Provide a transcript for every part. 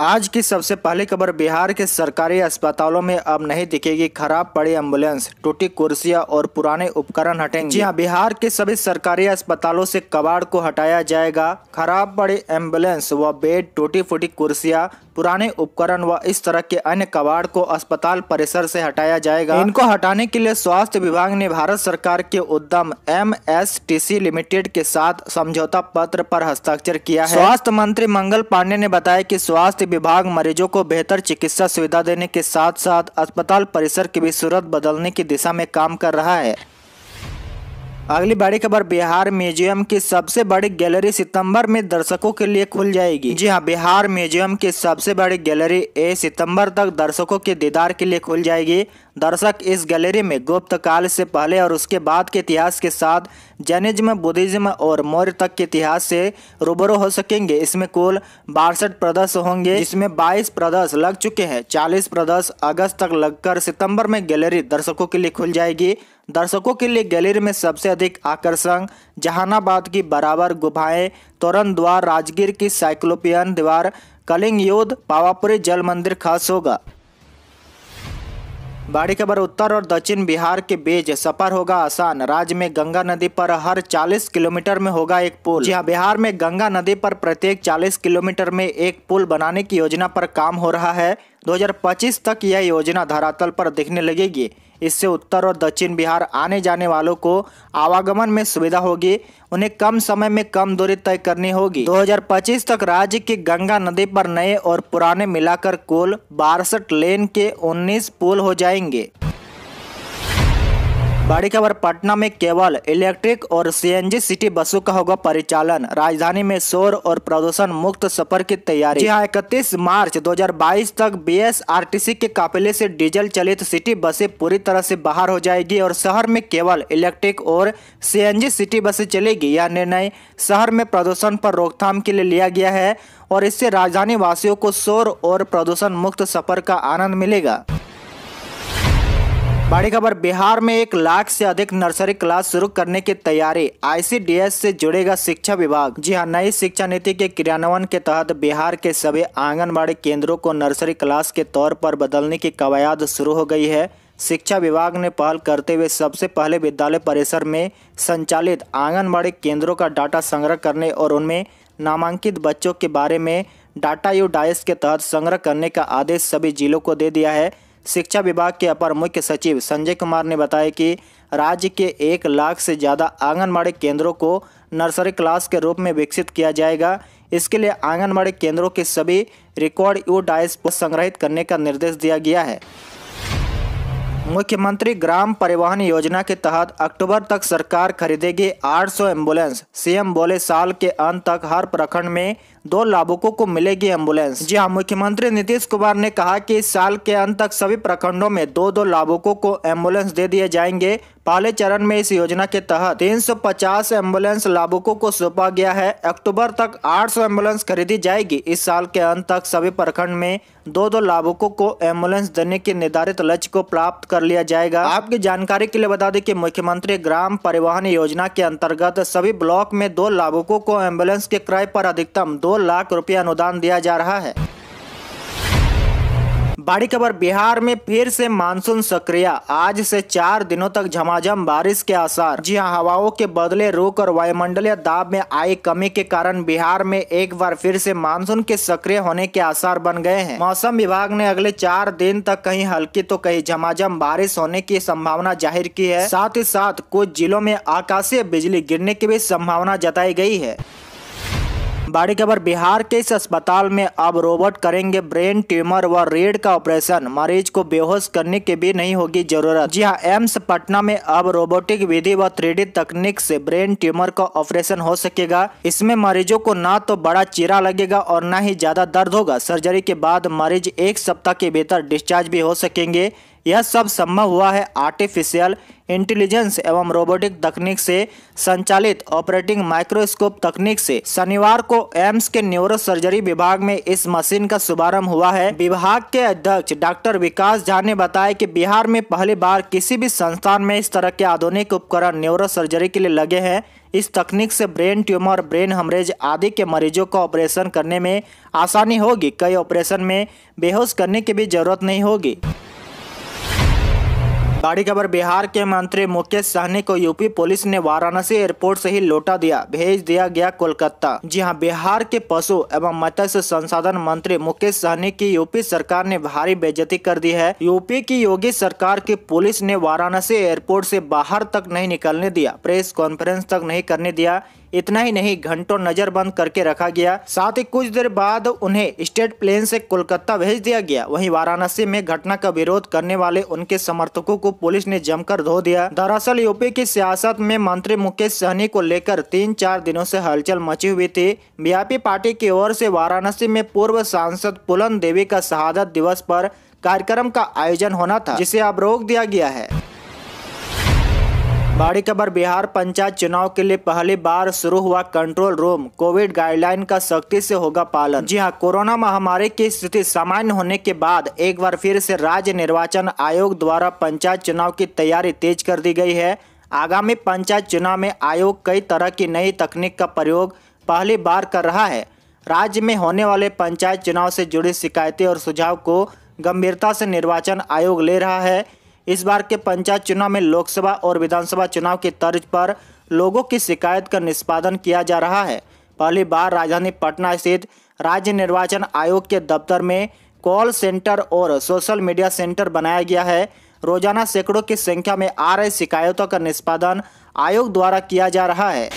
आज की सबसे पहली खबर बिहार के सरकारी अस्पतालों में अब नहीं दिखेगी खराब पड़ी एम्बुलेंस टूटी कुर्सियां और पुराने उपकरण हटेंगे जी हाँ बिहार के सभी सरकारी अस्पतालों से कबाड़ को हटाया जाएगा खराब पड़ी एम्बुलेंस व बेड टूटी फूटी कुर्सियां पुराने उपकरण व इस तरह के अन्य कबाड़ को अस्पताल परिसर से हटाया जाएगा इनको हटाने के लिए स्वास्थ्य विभाग ने भारत सरकार के उद्यम एम लिमिटेड के साथ समझौता पत्र पर हस्ताक्षर किया है स्वास्थ्य मंत्री मंगल पांडे ने बताया की स्वास्थ्य विभाग मरीजों को बेहतर चिकित्सा सुविधा देने के साथ साथ अस्पताल परिसर की भी सूरत बदलने की दिशा में काम कर रहा है अगली बड़ी खबर बिहार म्यूजियम की सबसे बड़ी गैलरी सितंबर में दर्शकों के लिए खुल जाएगी जी हाँ बिहार म्यूजियम की सबसे बड़ी गैलरी ए सितंबर तक दर्शकों के दीदार के लिए खुल जाएगी दर्शक इस गैलरी में गुप्त काल से पहले और उसके बाद के इतिहास के साथ जैनिज्म बुद्धिज्म और मौर्य तक के इतिहास से रूबरू हो सकेंगे इसमें कुल बासठ प्रदर्श होंगे इसमें 22 प्रदर्श लग चुके हैं 40 प्रदर्श अगस्त तक लगकर सितंबर में गैलरी दर्शकों के लिए खुल जाएगी दर्शकों के लिए गैलरी में सबसे अधिक आकर्षण जहानाबाद की बराबर गुफाएं तोरण द्वार राजगीर की साइक्लोपियन दीवार कलिंग युद्ध पावापुरी जल मंदिर खास होगा बाढ़ी खबर उत्तर और दक्षिण बिहार के बीच सफर होगा आसान राज्य में गंगा नदी पर हर 40 किलोमीटर में होगा एक पुल जी हाँ, बिहार में गंगा नदी पर प्रत्येक 40 किलोमीटर में एक पुल बनाने की योजना पर काम हो रहा है 2025 तक यह योजना धरातल पर दिखने लगेगी इससे उत्तर और दक्षिण बिहार आने जाने वालों को आवागमन में सुविधा होगी उन्हें कम समय में कम दूरी तय करनी होगी 2025 तक राज्य के गंगा नदी पर नए और पुराने मिलाकर कुल बासठ लेन के 19 पुल हो जाएंगे बड़ी खबर पटना में केवल इलेक्ट्रिक और सीएनजी सिटी बसों का होगा परिचालन राजधानी में शोर और प्रदूषण मुक्त सफर की तैयारी यहाँ इकतीस मार्च 2022 तक बीएसआरटीसी के काफिले से डीजल चलित सिटी बसें पूरी तरह से बाहर हो जाएगी और शहर में केवल इलेक्ट्रिक और सीएनजी सिटी बसें चलेगी यह निर्णय शहर में प्रदूषण पर रोकथाम के लिए लिया गया है और इससे राजधानी वासियों को शोर और प्रदूषण मुक्त सफर का आनंद मिलेगा बड़ी खबर बिहार में एक लाख से अधिक नर्सरी क्लास शुरू करने की तैयारी आईसीडीएस से जुड़ेगा शिक्षा विभाग जी हां नई शिक्षा नीति के क्रियान्वयन के तहत बिहार के सभी आंगनबाड़ी केंद्रों को नर्सरी क्लास के तौर पर बदलने की कवायद शुरू हो गई है शिक्षा विभाग ने पहल करते हुए सबसे पहले विद्यालय परिसर में संचालित आंगनबाड़ी केंद्रों का डाटा संग्रह करने और उनमें नामांकित बच्चों के बारे में डाटा यू डाइस के तहत संग्रह करने का आदेश सभी जिलों को दे दिया है शिक्षा विभाग के अपर मुख्य सचिव संजय कुमार ने बताया कि राज्य के एक लाख से ज़्यादा आंगनबाड़ी केंद्रों को नर्सरी क्लास के रूप में विकसित किया जाएगा इसके लिए आंगनबाड़ी केंद्रों के सभी रिकॉर्ड यू डाइस संग्रहित करने का निर्देश दिया गया है मुख्यमंत्री ग्राम परिवहन योजना के तहत अक्टूबर तक सरकार खरीदेगी 800 एम्बुलेंस सीएम बोले साल के अंत तक हर प्रखंड में दो लाभुकों को मिलेगी एम्बुलेंस जी हाँ मुख्यमंत्री नीतीश कुमार ने कहा कि इस साल के अंत तक सभी प्रखंडों में दो दो लाभुकों को एम्बुलेंस दे दिए जाएंगे पहले चरण में इस योजना के तहत 350 एम्बुलेंस लाभुकों को सौंपा गया है अक्टूबर तक 800 एम्बुलेंस खरीदी जाएगी इस साल के अंत तक सभी प्रखंड में दो दो लाभुकों को एम्बुलेंस देने के निर्धारित लक्ष्य को प्राप्त कर लिया जाएगा आपकी जानकारी के लिए बता दें कि मुख्यमंत्री ग्राम परिवहन योजना के अंतर्गत सभी ब्लॉक में दो लाभुकों को एम्बुलेंस के क्रय पर अधिकतम दो लाख रुपया अनुदान दिया जा रहा है बड़ी खबर बिहार में फिर से मानसून सक्रिय आज से चार दिनों तक झमाझम बारिश के आसार जी हाँ हवाओं के बदले रुख और वायुमंडलीय दाब में आई कमी के कारण बिहार में एक बार फिर से मानसून के सक्रिय होने के आसार बन गए हैं मौसम विभाग ने अगले चार दिन तक कहीं हल्की तो कहीं झमाझम बारिश होने की संभावना जाहिर की है साथ ही साथ कुछ जिलों में आकाशीय बिजली गिरने की भी संभावना जताई गयी है बड़ी खबर बिहार के इस अस्पताल में अब रोबोट करेंगे ब्रेन ट्यूमर व रेड का ऑपरेशन मरीज को बेहोश करने की भी नहीं होगी जरूरत जी हाँ एम्स पटना में अब रोबोटिक विधि व थ्री तकनीक से ब्रेन ट्यूमर का ऑपरेशन हो सकेगा इसमें मरीजों को ना तो बड़ा चीरा लगेगा और न ही ज्यादा दर्द होगा सर्जरी के बाद मरीज एक सप्ताह के भीतर डिस्चार्ज भी हो सकेंगे यह सब संभव हुआ है आर्टिफिशियल इंटेलिजेंस एवं रोबोटिक तकनीक से संचालित ऑपरेटिंग माइक्रोस्कोप तकनीक से शनिवार को एम्स के न्यूरो सर्जरी विभाग में इस मशीन का शुभारंभ हुआ है विभाग के अध्यक्ष डॉक्टर विकास झा ने बताया कि बिहार में पहली बार किसी भी संस्थान में इस तरह के आधुनिक उपकरण न्यूरो सर्जरी के लिए लगे हैं इस तकनीक से ब्रेन ट्यूमर ब्रेन हमरेज आदि के मरीजों का ऑपरेशन करने में आसानी होगी कई ऑपरेशन में बेहोश करने की भी जरूरत नहीं होगी बड़ी खबर बिहार के मंत्री मुकेश सहनी को यूपी पुलिस ने वाराणसी एयरपोर्ट से ही लौटा दिया भेज दिया गया कोलकाता जी हां बिहार के पशु एवं मत्स्य संसाधन मंत्री मुकेश सहनी की यूपी सरकार ने भारी बेजती कर दी है यूपी की योगी सरकार की पुलिस ने वाराणसी एयरपोर्ट से बाहर तक नहीं निकलने दिया प्रेस कॉन्फ्रेंस तक नहीं करने दिया इतना ही नहीं घंटों नजर बंद करके रखा गया साथ ही कुछ देर बाद उन्हें स्टेट प्लेन से कोलकाता भेज दिया गया वहीं वाराणसी में घटना का विरोध करने वाले उनके समर्थकों को पुलिस ने जमकर धो दिया दरअसल यूपी की सियासत में मंत्री मुकेश सहनी को लेकर तीन चार दिनों ऐसी हलचल मची हुई थी बीआरपी पार्टी की ओर ऐसी वाराणसी में पूर्व सांसद पुलन देवी का शहादत दिवस आरोप कार्यक्रम का आयोजन होना था जिसे अब रोक दिया गया है बड़ी खबर बिहार पंचायत चुनाव के लिए पहली बार शुरू हुआ कंट्रोल रूम कोविड गाइडलाइन का सख्ती से होगा पालन जी हां कोरोना महामारी की स्थिति सामान्य होने के बाद एक बार फिर से राज्य निर्वाचन आयोग द्वारा पंचायत चुनाव की तैयारी तेज कर दी गई है आगामी पंचायत चुनाव में आयोग कई तरह की नई तकनीक का प्रयोग पहली बार कर रहा है राज्य में होने वाले पंचायत चुनाव से जुड़ी शिकायतें और सुझाव को गंभीरता से निर्वाचन आयोग ले रहा है इस बार के पंचायत चुनाव में लोकसभा और विधानसभा चुनाव की तर्ज पर लोगों की शिकायत का निष्पादन किया जा रहा है पहली बार राजधानी पटना स्थित राज्य निर्वाचन आयोग के दफ्तर में कॉल सेंटर और सोशल मीडिया सेंटर बनाया गया है रोजाना सैकड़ों की संख्या में आ रही शिकायतों का निष्पादन आयोग द्वारा किया जा रहा है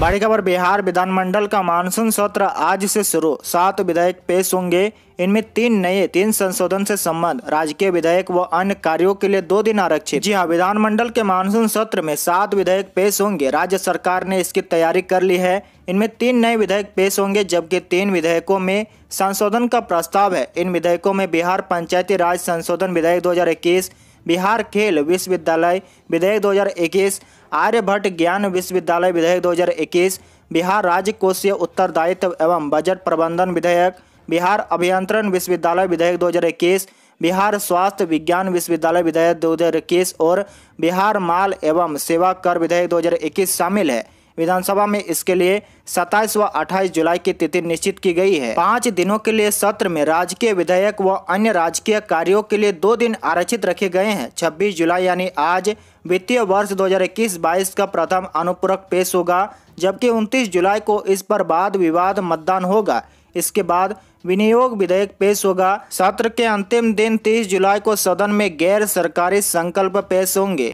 बड़ी खबर बिहार विधानमंडल का मानसून सत्र आज से शुरू सात विधेयक पेश होंगे इनमें तीन नए तीन संशोधन से संबंध राजकीय विधेयक व अन्य कार्यों के लिए दो दिन आरक्षित जी हाँ विधानमंडल के मानसून सत्र में सात विधेयक पेश होंगे राज्य सरकार ने इसकी तैयारी कर ली है इनमें तीन नए विधेयक पेश होंगे जबकि तीन विधेयकों में संशोधन का प्रस्ताव है इन विधेयकों में बिहार पंचायती राज संशोधन विधेयक दो बिहार खेल विश्वविद्यालय विधेयक 2021 आर्यभट्ट ज्ञान विश्वविद्यालय विधेयक 2021 बिहार राज्य कोषीय उत्तरदायित्व एवं बजट प्रबंधन विधेयक बिहार अभियंत्रण विश्वविद्यालय विधेयक 2021 बिहार स्वास्थ्य विज्ञान विश्वविद्यालय विधेयक दो और बिहार माल एवं सेवा कर विधेयक दो शामिल है विधानसभा में इसके लिए सताईस व 28 जुलाई की तिथि निश्चित की गई है पाँच दिनों के लिए सत्र में राजकीय विधेयक व अन्य राजकीय कार्यों के लिए दो दिन आरक्षित रखे गए हैं छब्बीस जुलाई यानी आज वित्तीय वर्ष 2021-22 का प्रथम अनुपूरक पेश होगा जबकि 29 जुलाई को इस पर बाद विवाद मतदान होगा इसके बाद विनियोग विधेयक पेश होगा सत्र के अंतिम दिन 30 जुलाई को सदन में गैर सरकारी संकल्प पेश होंगे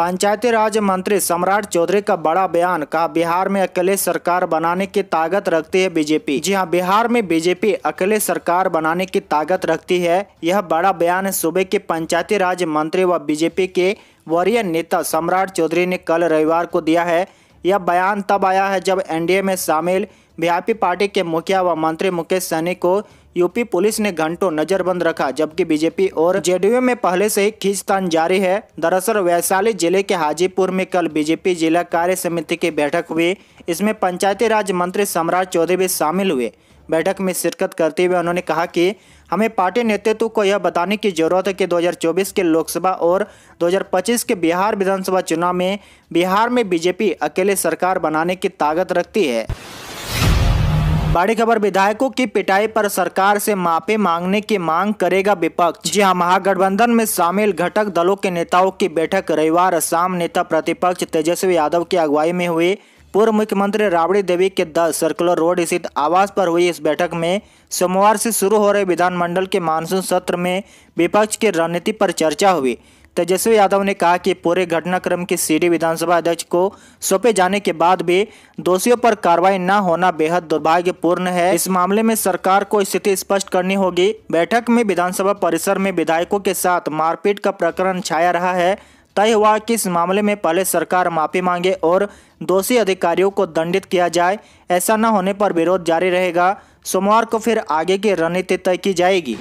पंचायती राज मंत्री सम्राट चौधरी का बड़ा बयान कहा बिहार में अकेले सरकार बनाने की ताकत रखती है बीजेपी जी हां बिहार में बीजेपी अकेले सरकार बनाने की ताकत रखती है यह बड़ा बयान सूबे के पंचायती राज मंत्री व बीजेपी के वरीय नेता सम्राट चौधरी ने कल रविवार को दिया है यह बयान तब आया है जब एनडीए में शामिल बीआईपी पार्टी के मुखिया व मंत्री मुकेश सहनी को यूपी पुलिस ने घंटों नजरबंद रखा जबकि बीजेपी और जेडीयू में पहले से ही खींचतान जारी है दरअसल वैशाली जिले के हाजीपुर में कल बीजेपी जिला कार्य समिति की बैठक हुई इसमें पंचायती राज मंत्री सम्राट चौधरी भी शामिल हुए बैठक में शिरकत करते हुए उन्होंने कहा कि हमें पार्टी नेतृत्व को यह बताने की जरूरत है कि 2024 के लोकसभा और 2025 के बिहार विधानसभा चुनाव में बिहार में बीजेपी अकेले सरकार बनाने की ताकत रखती है बड़ी खबर विधायकों की पिटाई पर सरकार से माफी मांगने की मांग करेगा विपक्ष जी हाँ महागठबंधन में शामिल घटक दलों के नेताओं की बैठक रविवार शाम नेता प्रतिपक्ष तेजस्वी यादव की अगुवाई में हुई पूर्व मुख्यमंत्री राबड़ी देवी के दस सर्कुलर रोड स्थित आवास पर हुई इस बैठक में सोमवार से शुरू हो रहे विधानमंडल के मानसून सत्र में विपक्ष की रणनीति पर चर्चा हुई तेजस्वी यादव ने कहा कि पूरे घटनाक्रम की सीढ़ी विधानसभा अध्यक्ष को सौंपे जाने के बाद भी दोषियों पर कार्रवाई न होना बेहद दुर्भाग्यपूर्ण है इस मामले में सरकार को स्थिति स्पष्ट करनी होगी बैठक में विधानसभा परिसर में विधायकों के साथ मारपीट का प्रकरण छाया रहा है तय हुआ कि इस मामले में पहले सरकार माफी मांगे और दोषी अधिकारियों को दंडित किया जाए ऐसा न होने पर विरोध जारी रहेगा सोमवार को फिर आगे की रणनीति तय की जाएगी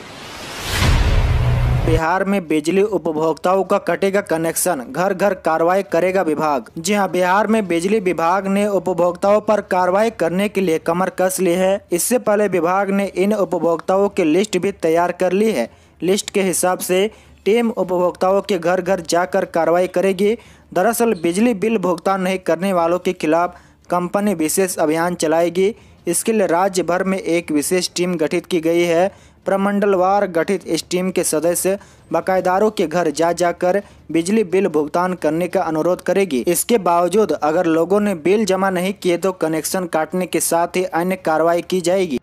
बिहार में बिजली उपभोक्ताओं का कटेगा कनेक्शन घर घर कार्रवाई करेगा विभाग जी हाँ बिहार में बिजली विभाग ने उपभोक्ताओं पर कार्रवाई करने के लिए कमर कस ली है इससे पहले विभाग ने इन उपभोक्ताओं की लिस्ट भी तैयार कर ली है लिस्ट के हिसाब से टीम उपभोक्ताओं के घर घर जाकर कार्रवाई करेगी दरअसल बिजली बिल भुगतान नहीं करने वालों के खिलाफ कंपनी विशेष अभियान चलाएगी इसके लिए राज्य भर में एक विशेष टीम गठित की गई है प्रमंडलवार गठित इस टीम के सदस्य बकायेदारों के घर जा जाकर बिजली बिल भुगतान करने का अनुरोध करेगी इसके बावजूद अगर लोगों ने बिल जमा नहीं किए तो कनेक्शन काटने के साथ ही अन्य कार्रवाई की जाएगी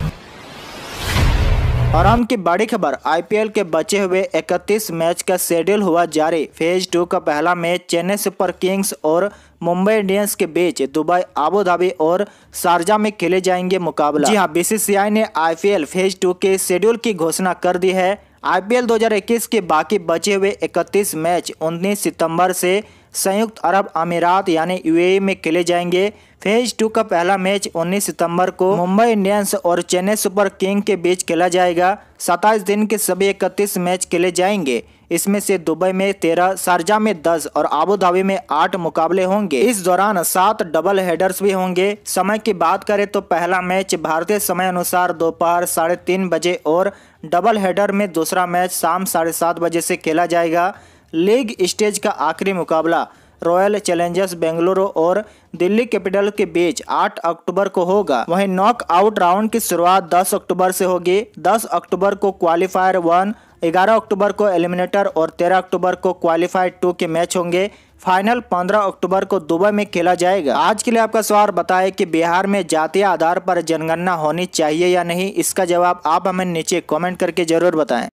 और हम की बड़ी खबर आईपीएल के बचे हुए 31 मैच का शेड्यूल हुआ जारी फेज टू का पहला मैच चेन्नई सुपर किंग्स और मुंबई इंडियंस के बीच दुबई आबू धाबी और शारजा में खेले जाएंगे मुकाबला जी हाँ बीसीसीआई ने आईपीएल फेज टू के शेड्यूल की घोषणा कर दी है आईपीएल 2021 के बाकी बचे हुए 31 मैच 19 सितंबर से संयुक्त अरब अमीरात यानी यूएई e में खेले जाएंगे फेज टू का पहला मैच 19 सितंबर को मुंबई इंडियंस और चेन्नई सुपर किंग के बीच खेला जाएगा 27 दिन के सभी इकतीस मैच खेले जाएंगे इसमें से दुबई में तेरह शारजा में दस और आबूधाबी में आठ मुकाबले होंगे इस दौरान सात डबल हेडर्स भी होंगे समय की बात करें तो पहला मैच भारतीय समय अनुसार दोपहर साढ़े तीन बजे और डबल हेडर में दूसरा मैच शाम साढ़े सात बजे से खेला जाएगा लीग स्टेज का आखिरी मुकाबला रॉयल चैलेंजर्स बेंगलुरु और दिल्ली कैपिटल के बीच 8 अक्टूबर को होगा वहीं नॉक आउट राउंड की शुरुआत 10 अक्टूबर से होगी 10 अक्टूबर को क्वालिफायर वन 11 अक्टूबर को एलिमिनेटर और 13 अक्टूबर को क्वालिफायर टू के मैच होंगे फाइनल 15 अक्टूबर को दुबई में खेला जाएगा आज के लिए आपका सवाल बताए कि बिहार में जातीय आधार पर जनगणना होनी चाहिए या नहीं इसका जवाब आप हमें नीचे कमेंट करके जरूर बताएं